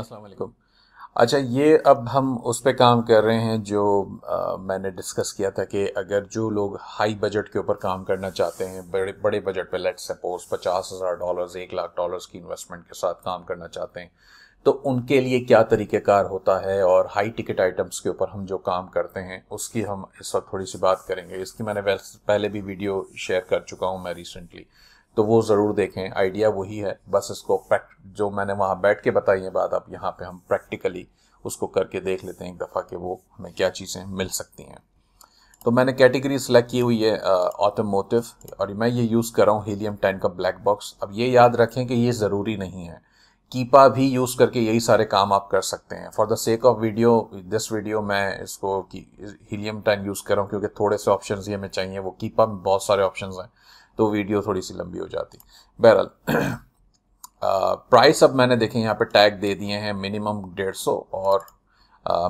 असलकुम अच्छा ये अब हम उस पर काम कर रहे हैं जो आ, मैंने डिस्कस किया था कि अगर जो लोग हाई बजट के ऊपर काम करना चाहते हैं बड़े बड़े बजट पे लेट्स सपोज पचास हज़ार डॉलर्स एक लाख डॉलर्स की इन्वेस्टमेंट के साथ काम करना चाहते हैं तो उनके लिए क्या तरीक़ेकार होता है और हाई टिकट आइटम्स के ऊपर हम जो काम करते हैं उसकी हम इस वक्त थोड़ी सी बात करेंगे इसकी मैंने पहले भी वीडियो शेयर कर चुका हूँ मैं रिसेंटली तो वो ज़रूर देखें आइडिया वही है बस इसको जो मैंने वहाँ बैठ के बताई है बात आप यहाँ पे हम प्रैक्टिकली उसको करके देख लेते हैं एक दफ़ा कि वो हमें क्या चीज़ें मिल सकती हैं तो मैंने कैटेगरी सेलेक्ट की हुई है ऑटोमोटिव और मैं ये यूज़ कर रहा हूँ हीलियम टेन का ब्लैक बॉक्स अब ये याद रखें कि ये ज़रूरी नहीं है कीपा भी यूज़ करके यही सारे काम आप कर सकते हैं for the sake of video this video मैं इसको हीलियम टेन यूज़ कर रहा हूँ क्योंकि थोड़े से ऑप्शन ये हमें चाहिए वो कीपा में बहुत सारे ऑप्शन हैं तो वीडियो थोड़ी सी लंबी हो जाती बहरहाल प्राइस अब मैंने देखे यहाँ पे टैग दे दिए हैं मिनिमम डेढ़ सौ और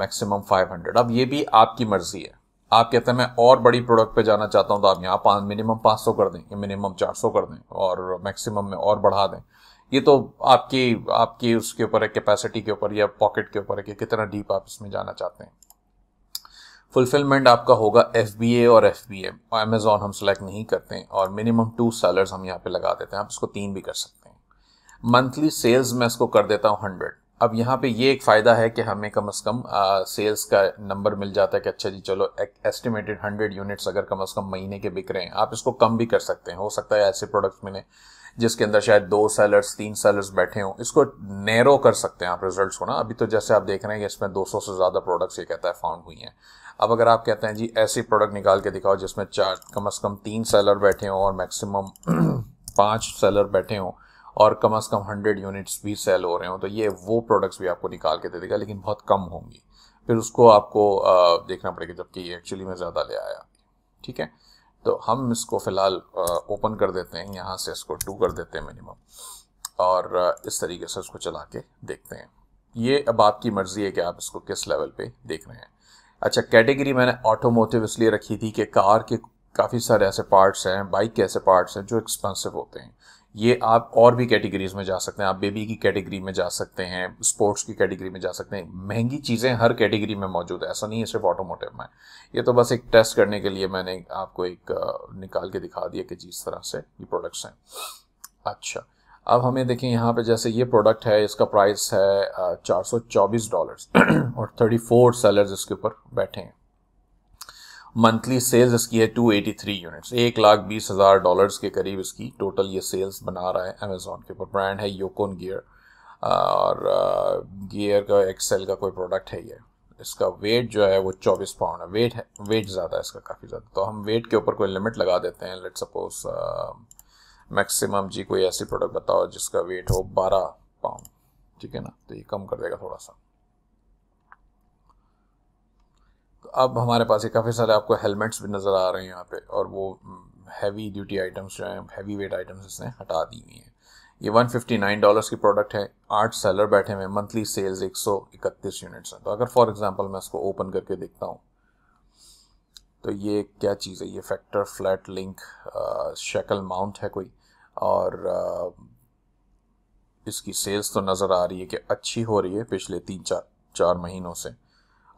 मैक्सिमम फाइव हंड्रेड अब ये भी आपकी मर्जी है आप कहते हैं मैं और बड़ी प्रोडक्ट पे जाना चाहता हूँ तो आप यहाँ पाँच मिनिमम पाँच सौ कर दें या मिनिमम चार सौ कर दें और मैक्सिमम में और बढ़ा दें ये तो आपकी आपकी उसके ऊपर है कैपेसिटी के ऊपर या पॉकेट के ऊपर है कि कितना डीप आप इसमें जाना चाहते हैं फुलफिलमेंट आपका होगा एफ बी ए और एफ बी और अमेजोन हम सेलेक्ट नहीं करते और मिनिमम टू सेलर्स हम यहाँ पे लगा देते हैं आप इसको तीन भी कर सकते हैं मंथली सेल्स मैं इसको कर देता हूँ हंड्रेड अब यहाँ पे ये एक फ़ायदा है कि हमें कम अज़ कम सेल्स का नंबर मिल जाता है कि अच्छा जी चलो एक एस्टिमेटेड हंड्रेड यूनिट्स अगर कम अज़ कम महीने के बिक रहे हैं आप इसको कम भी कर सकते हैं हो सकता है ऐसे प्रोडक्ट्स मिले जिसके अंदर शायद दो सेलर्स तीन सेलर्स बैठे हों इसको नैरो कर सकते हैं आप रिजल्ट को ना अभी तो जैसे आप देख रहे हैं कि इसमें 200 से ज़्यादा प्रोडक्ट्स ये कहता है फाउंड हुई हैं अब अगर आप कहते हैं जी ऐसी प्रोडक्ट निकाल के दिखाओ जिसमें चार कम अज़ कम तीन सेलर बैठे हों और मैक्सिमम पाँच सेलर बैठे हों और कम अज़ कम हंड्रेड यूनिट्स भी सेल हो रहे हों तो ये वो प्रोडक्ट्स भी आपको निकाल के दे देगा लेकिन बहुत कम होंगी फिर उसको आपको देखना पड़ेगा जबकि ये एक्चुअली में ज़्यादा ले आया ठीक है तो हम इसको फ़िलहाल ओपन कर देते हैं यहाँ से इसको टू कर देते हैं मिनिमम और इस तरीके से इसको चला के देखते हैं ये अब आपकी मर्ज़ी है कि आप इसको किस लेवल पे देख रहे हैं अच्छा कैटेगरी मैंने ऑटोमोटिव इसलिए रखी थी कि कार के काफ़ी सारे ऐसे पार्ट्स हैं बाइक के ऐसे पार्ट्स हैं जो एक्सपेंसिव होते हैं ये आप और भी कैटेगरीज में जा सकते हैं आप बेबी की कैटेगरी में जा सकते हैं स्पोर्ट्स की कैटेगरी में जा सकते हैं महंगी चीज़ें हर कैटेगरी में मौजूद है ऐसा नहीं है सिर्फ ऑटोमोटिव में ये तो बस एक टेस्ट करने के लिए मैंने आपको एक निकाल के दिखा दिया कि जिस तरह से ये प्रोडक्ट्स हैं अच्छा अब हमें देखें यहाँ पे जैसे ये प्रोडक्ट है इसका प्राइस है चार सौ चौबीस डॉलर और थर्टी फोर सेलर्स इसके ऊपर बैठे हैं मंथली सेल्स इसकी है 283 यूनिट्स एक लाख बीस हज़ार डॉलर के करीब इसकी टोटल ये सेल्स बना रहा है अमेजोन के ऊपर ब्रांड है योकोन गियर और गियर का एक्सेल का कोई प्रोडक्ट है ये इसका वेट जो है वो 24 पाउंड है वेट है वेट ज़्यादा है इसका काफ़ी ज़्यादा तो हम वेट के ऊपर कोई लिमिट लगा देते हैं लेट सपोज मैक्सिमम जी कोई ऐसी प्रोडक्ट बताओ जिसका वेट हो 12 पाउंड ठीक है ना तो ये कम कर देगा थोड़ा सा अब हमारे पास ये काफ़ी सारे आपको हेलमेट्स भी नज़र आ रहे हैं यहाँ पे और वो हैवी ड्यूटी आइटम्स जो हैं हैवी वेट आइटम्स इसने हटा दी हुई हैं ये 159 डॉलर्स की प्रोडक्ट है आठ सेलर बैठे हुए मंथली सेल्स 131 यूनिट्स हैं तो अगर फॉर एग्जांपल मैं इसको ओपन करके देखता हूँ तो ये क्या चीज़ है ये फैक्टर फ्लैट लिंक शकल माउंट है कोई और आ, इसकी सेल्स तो नज़र आ रही है कि अच्छी हो रही है पिछले तीन चार चार महीनों से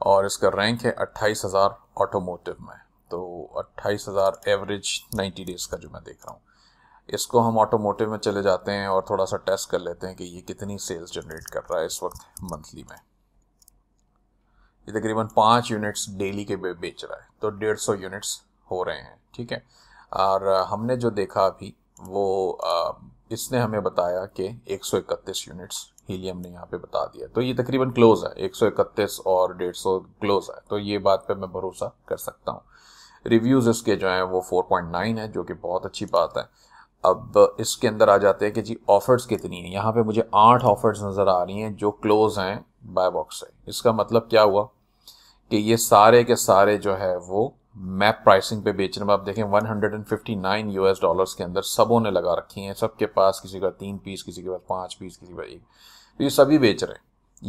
और इसका रैंक है अट्ठाईस हज़ार ऑटोमोटिव में तो अट्ठाईस हज़ार एवरेज नाइन्टी डेज़ का जो मैं देख रहा हूँ इसको हम ऑटोमोटिव में चले जाते हैं और थोड़ा सा टेस्ट कर लेते हैं कि ये कितनी सेल्स जनरेट कर रहा है इस वक्त मंथली में ये तकरीबन पाँच यूनिट्स डेली के बेच रहा है तो डेढ़ सौ यूनिट्स हो रहे हैं ठीक है और हमने जो देखा अभी वो इसने हमें बताया कि 131 यूनिट्स हीलियम ने यहाँ पे बता दिया तो ये तकरीबन क्लोज है 131 और 150 क्लोज है तो ये बात पे मैं भरोसा कर सकता हूँ रिव्यूज़ इसके जो है वो 4.9 है जो कि बहुत अच्छी बात है अब इसके अंदर आ जाते हैं कि जी ऑफ़र्स कितनी है यहाँ पे मुझे आठ ऑफ़र्स नज़र आ रही हैं जो क्लोज हैं बायबॉक्स से इसका मतलब क्या हुआ कि ये सारे के सारे जो है वो मैप प्राइसिंग पे बेच रहे हैं आप देखें 159 यूएस डॉलर्स के अंदर सबों ने लगा रखी हैं सबके पास किसी का तीन पीस किसी के पास पांच पीस किसी का एक तो ये सभी बेच रहे हैं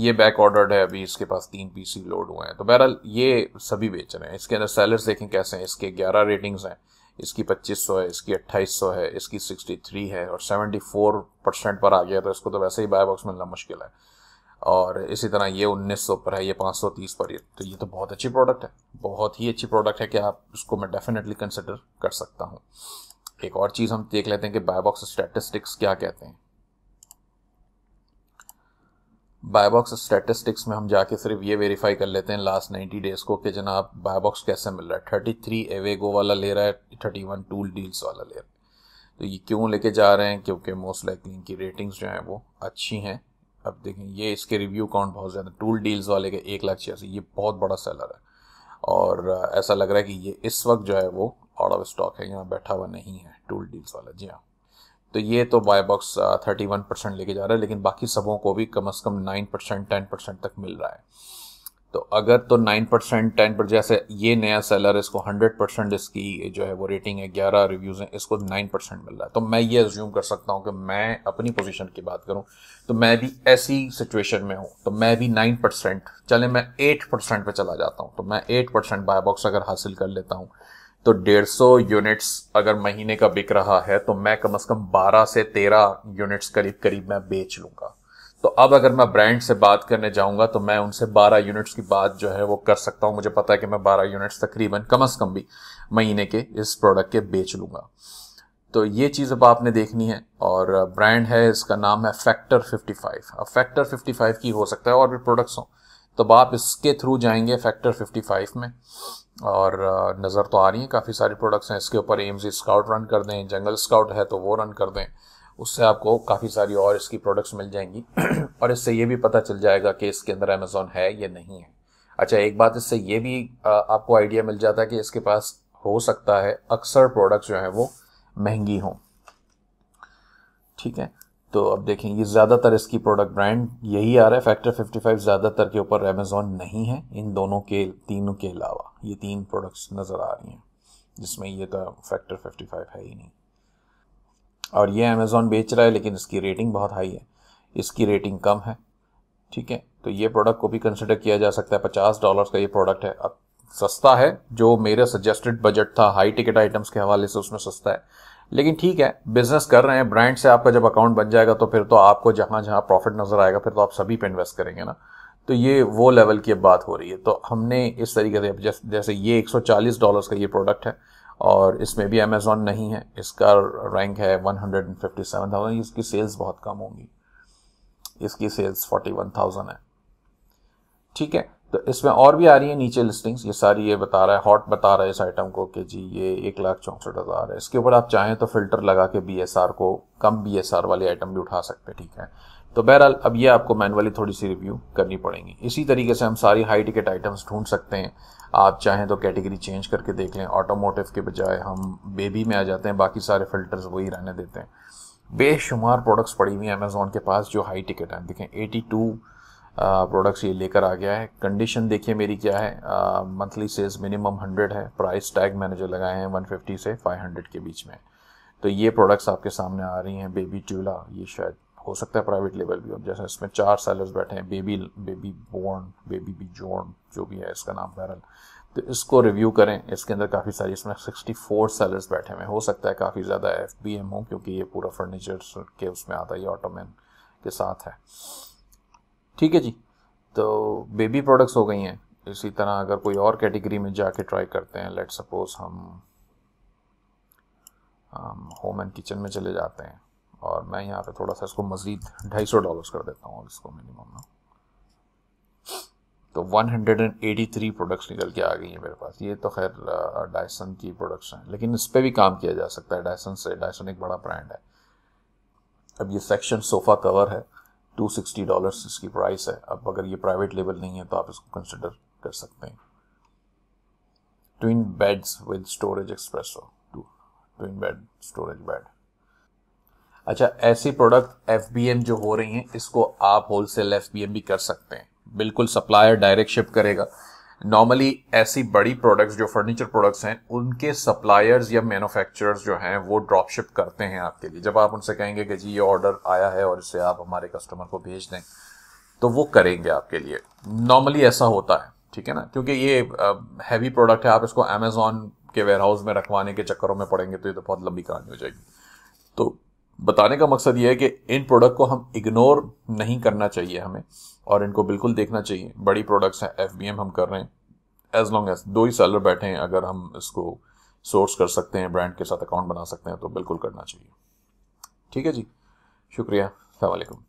ये बैक ऑर्डर्ड है अभी इसके पास तीन पीस ही लोड हुए हैं तो बहरहाल ये सभी बेच रहे हैं इसके अंदर सेलर्स देखें कैसे हैं इसके ग्यारह रेटिंग्स हैं इसकी 2500 है इसकी 2800 है इसकी 63 है और 74 परसेंट पर आ गया तो इसको तो वैसे ही बाय बॉक्स मिलना मुश्किल है और इसी तरह ये 1900 पर है ये 530 पर ये तो ये तो बहुत अच्छी प्रोडक्ट है बहुत ही अच्छी प्रोडक्ट है कि आप उसको मैं डेफिनेटली कंसिडर कर सकता हूँ एक और चीज़ हम देख लेते हैं कि बायबॉक्स स्टैटिस्टिक्स क्या कहते हैं बायबॉक्स स्टैटिस्टिक्स में हम जाके सिर्फ ये वेरीफाई कर लेते हैं लास्ट नाइन्टी डेज़ को कि जनाब बायबॉक्स कैसे मिल रहा है थर्टी थ्री एवेगो वाला ले रहा है थर्टी वन टूल डील्स वाला ले रहा है तो ये क्यों लेके जा रहे हैं क्योंकि मोस्ट लाइकली इनकी रेटिंग्स जो हैं वो अच्छी हैं अब देखें ये इसके रिव्यू काउंट बहुत ज़्यादा टूल डील्स वाले के एक लाख छियासी ये बहुत बड़ा सेलर है और ऐसा लग रहा है कि ये इस वक्त जो है वो आउट ऑफ स्टॉक है यहाँ बैठा हुआ नहीं है टूल डील्स वाला जी हाँ तो ये तो buy box thirty one percent लेके जा रहा है लेकिन बाकी सबों को भी कम अज़ कम नाइन परसेंट टेन परसेंट तक मिल रहा है तो अगर तो नाइन परसेंट टेन परसेंट जैसे ये नया सेलर इसको हंड्रेड परसेंट इसकी जो है वो रेटिंग है ग्यारह रिव्यूज़ हैं इसको नाइन परसेंट मिल रहा है तो मैं ये एज्यूम कर सकता हूँ कि मैं अपनी पोजीशन की बात करूँ तो मैं भी ऐसी सिचुएशन में हूँ तो मैं भी नाइन परसेंट चले मैं एट परसेंट पर चला जाता हूँ तो मैं एट परसेंट बाय अगर हासिल कर लेता हूँ तो डेढ़ सौ यूनिट्स अगर महीने का बिक रहा है तो मैं कम अज़ कम बारह से तेरह यूनिट्स करीब करीब मैं बेच लूँगा तो अब अगर मैं ब्रांड से बात करने जाऊंगा तो मैं उनसे 12 यूनिट्स की बात जो है वो कर सकता हूं मुझे पता है कि मैं 12 यूनिट्स तकरीबन कम अज कम भी महीने के इस प्रोडक्ट के बेच लूंगा तो ये चीज़ अब आपने देखनी है और ब्रांड है इसका नाम है फैक्टर 55 अब फैक्टर 55 की हो सकता है और भी प्रोडक्ट्स हों तो आप इसके थ्रू जाएंगे फैक्टर 55 में और नज़र तो आ रही है काफ़ी सारे प्रोडक्ट्स हैं इसके ऊपर एम्स स्काउट रन कर दें जंगल स्काउट है तो वो रन कर दें उससे आपको काफ़ी सारी और इसकी प्रोडक्ट्स मिल जाएंगी और इससे ये भी पता चल जाएगा कि इसके अंदर अमेज़ोन है या नहीं है अच्छा एक बात इससे ये भी आपको आइडिया मिल जाता है कि इसके पास हो सकता है अक्सर प्रोडक्ट्स जो हैं वो महंगी हों ठीक है तो अब देखें ये ज़्यादातर इसकी प्रोडक्ट ब्रांड यही आ रहा है फैक्टर 55 ज़्यादातर के ऊपर अमेज़ोन नहीं है इन दोनों के तीनों के अलावा ये तीन प्रोडक्ट्स नज़र आ रही हैं जिसमें ये तो फैक्टर 55 है ही नहीं और ये अमेज़ोन बेच रहा है लेकिन इसकी रेटिंग बहुत हाई है इसकी रेटिंग कम है ठीक है तो ये प्रोडक्ट को भी कंसिडर किया जा सकता है पचास डॉलर का ये प्रोडक्ट है अब सस्ता है जो मेरा सजेस्टेड बजट था हाई टिकट आइटम्स के हवाले से उसमें सस्ता है लेकिन ठीक है बिजनेस कर रहे हैं ब्रांड से आपका जब अकाउंट बन जाएगा तो फिर तो आपको जहां जहां प्रॉफिट नज़र आएगा फिर तो आप सभी पे इन्वेस्ट करेंगे ना तो ये वो लेवल की बात हो रही है तो हमने इस तरीके से जैसे ये 140 डॉलर्स का ये प्रोडक्ट है और इसमें भी अमेज़ोन नहीं है इसका रैंक है 157,000 इसकी सेल्स बहुत कम होंगी इसकी सेल्स 41,000 है ठीक है तो इसमें और भी आ रही है नीचे लिस्टिंग्स ये सारी ये बता रहा है हॉट बता रहा है इस आइटम को कि जी ये एक लाख चौंसठ हज़ार है इसके ऊपर आप चाहें तो फिल्टर लगा के बी को कम बी वाले आइटम भी उठा सकते हैं ठीक है तो बहरहाल अब ये आपको मैनुअली थोड़ी सी रिव्यू करनी पड़ेगी इसी तरीके से हम सारी हाई टिकट आइटम्स ढूंढ सकते हैं आप चाहें तो कैटेगरी चेंज करके देख लें ऑटोमोटिव के बजाय हम बेबी में आ जाते हैं बाकी सारे फिल्टर्स वही रहने देते हैं बेशुमार प्रोडक्ट्स पड़ी हुई हैं अमेज़ोन के पास जो हाई टिकट हैं देखें 82 प्रोडक्ट्स ये लेकर आ गया है कंडीशन देखिए मेरी क्या है मंथली सेल्स मिनिमम 100 है प्राइस टैग मैंने जो लगाए हैं 150 से 500 के बीच में तो ये प्रोडक्ट्स आपके सामने आ रही हैं बेबी ट्यूला ये शायद हो सकता है प्राइवेट लेवल भी हो जैसे इसमें चार सेलर्स बैठे हैं baby baby born baby Bjorn जो भी है इसका नाम बहरल तो इसको रिव्यू करें इसके अंदर काफ़ी सारी इसमें 64 सेलर्स बैठे हुए हो सकता है काफ़ी ज़्यादा एफ बी एम हो क्योंकि ये पूरा फर्नीचर के उसमें आता है ये ऑटोमैन के साथ है ठीक है जी तो बेबी प्रोडक्ट्स हो गई हैं इसी तरह अगर कोई और कैटेगरी में जाके ट्राई करते हैं लेट सपोज हम होम एंड किचन में चले जाते हैं और मैं यहाँ पे थोड़ा सा इसको मज़ीद ढाई सौ डॉलर कर देता हूँ इसको मिनिमम ना तो 183 प्रोडक्ट्स निकल के आ गई हैं मेरे पास ये तो खैर डायसन की प्रोडक्ट्स हैं लेकिन इस पर भी काम किया जा सकता है डायसन से डायसन एक बड़ा ब्रांड है अब ये सेक्शन सोफ़ा कवर है 260 डॉलर्स इसकी प्राइस है अब अगर ये प्राइवेट लेवल नहीं है तो आप इसको कंसिडर कर सकते हैं twin beds with storage espresso two twin bed storage bed अच्छा ऐसी प्रोडक्ट एफ जो हो रही हैं इसको आप होलसेल एफ भी कर सकते हैं बिल्कुल सप्लायर डायरेक्ट शिप करेगा नॉर्मली ऐसी बड़ी प्रोडक्ट्स जो फर्नीचर प्रोडक्ट्स हैं उनके सप्लायर्स या मैन्युफैक्चरर्स जो हैं वो ड्रॉप शिप करते हैं आपके लिए जब आप उनसे कहेंगे कि जी ये ऑर्डर आया है और इसे आप हमारे कस्टमर को भेज दें तो वो करेंगे आपके लिए नॉर्मली ऐसा होता है ठीक है ना क्योंकि ये हैवी प्रोडक्ट है आप इसको अमेजोन के वेयर हाउस में रखवाने के चक्करों में पड़ेंगे तो ये तो बहुत लंबी कहानी हो जाएगी तो बताने का मकसद यह है कि इन प्रोडक्ट को हम इग्नोर नहीं करना चाहिए हमें और इनको बिल्कुल देखना चाहिए बड़ी प्रोडक्ट्स हैं एफ हम कर रहे हैं एज लॉन्ग एज दो ही सेलर बैठे हैं अगर हम इसको सोर्स कर सकते हैं ब्रांड के साथ अकाउंट बना सकते हैं तो बिल्कुल करना चाहिए ठीक है जी शुक्रिया अलैक्म